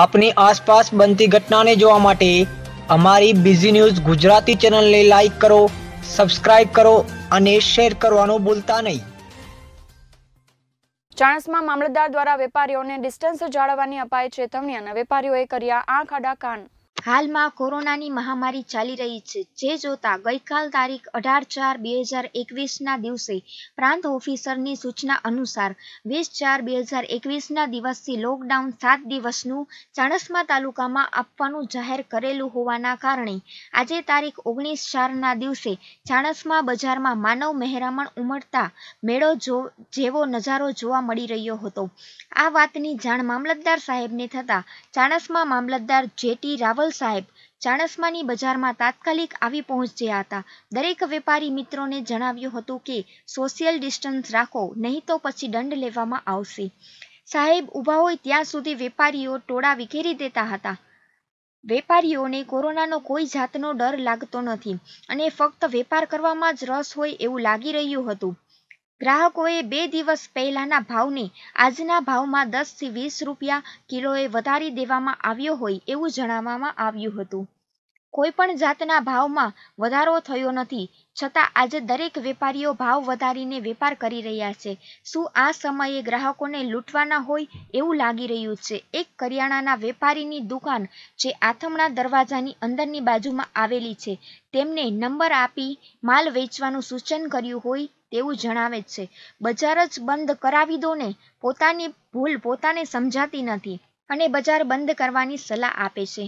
આપની આસપાસ બનતી ઘટનાને જોવા માટે અમારી બીઝી ન્યૂઝ ગુજરાતી ચેનલને લાઈક કરો સબસ્ક્રાઈબ કરો અને શેર કરવાનું ભૂલતા નહીં ચાણસમાં મામલતદાર દ્વારા વેપારીઓને ડિસ્ટન્સ જાળવવાની અપાય ચેતવણી અને વેપારીઓએ કર્યા આંખ આડા કાન હાલમાં કોરોનાની મહામારી ચાલી રહી છે જે જોતા ગઈકાલ તારીખ અઢાર ચાર બે હજાર એકવીસના દિવસે પ્રાંત ઓફિસરની સૂચના અનુસાર વીસ ચાર બે હજાર એકવીસના દિવસથી લોકડાઉન સાત દિવસનું ચાણસમા તાલુકામાં આપવાનું જાહેર કરેલું હોવાના કારણે આજે તારીખ ઓગણીસ ચારના દિવસે ચાણસમા બજારમાં માનવ મહેરામણ ઉમટતા મેળો જો જેવો નજારો જોવા મળી રહ્યો હતો આ વાતની જાણ મામલતદાર સાહેબને થતાં ચાણસમા મામલતદાર જેટી રાવલ સાહેબ ચાણસ્માની બજારમાં તાત્કાલિક આવી પહોંચ્યા હતા દરેક વેપારી મિત્રોને જણાવ્યું હતું કે સોશિયલ ડિસ્ટન્સ રાખો નહીં તો પછી દંડ લેવામાં આવશે સાહેબ ઊભા હોય ત્યાં સુધી વેપારીઓ ટોળા વિખેરી દેતા હતા વેપારીઓને કોરોનાનો કોઈ જાતનો ડર લાગતો નથી અને ફક્ત વેપાર કરવામાં જ રસ હોય એવું લાગી રહ્યું હતું ગ્રાહકોએ બે દિવસ પહેલાના ભાવને આજના ભાવમાં દસથી વીસ રૂપિયા કિલોએ વધારી દેવામાં આવ્યો હોય એવું જણાવવામાં આવ્યું હતું કોઈપણ જાતના ભાવમાં વધારો થયો નથી છતાં આજે દરેક વેપારીઓ ભાવ વધારીને વેપાર કરી રહ્યા છે શું આ સમયે ગ્રાહકોને લૂંટવાના હોય એવું લાગી રહ્યું છે એક કરિયાણાના વેપારીની દુકાન જે આથમણા દરવાજાની અંદરની બાજુમાં આવેલી છે તેમને નંબર આપી માલ વેચવાનું સૂચન કર્યું હોય તેવું જણાવે છે બજાર જ બંધ કરાવી દો ને પોતાની ભૂલ પોતાને સમજાતી નથી અને બજાર બંધ કરવાની સલાહ આપે છે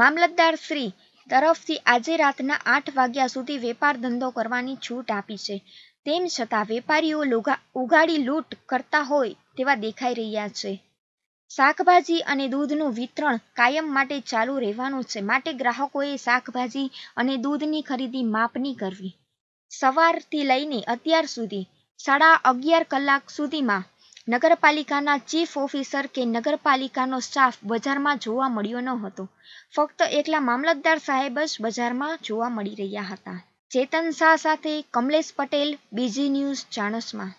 મામલતદાર શ્રી તરફથી આજે રાતના આઠ વાગ્યા સુધી વેપાર ધંધો કરવાની છૂટ આપી છે તેમ છતાં વેપારીઓ ઉઘાડી લૂંટ કરતા હોય તેવા દેખાઈ રહ્યા છે શાકભાજી અને દૂધનું વિતરણ કાયમ માટે ચાલુ રહેવાનું છે માટે ગ્રાહકોએ શાકભાજી અને દૂધની ખરીદી માપની કરવી સવારથી લઈને અત્યાર સુધી સાડા અગિયાર કલાક સુધીમાં નગરપાલિકાના ચીફ ઓફિસર કે નગરપાલિકાનો સ્ટાફ બજારમાં જોવા મળ્યો ન હતો ફક્ત એકલા મામલતદાર સાહેબ જ બજારમાં જોવા મળી રહ્યા હતા ચેતન શાહ સાથે કમલેશ પટેલ બીજી ન્યૂઝ ચાણસમાં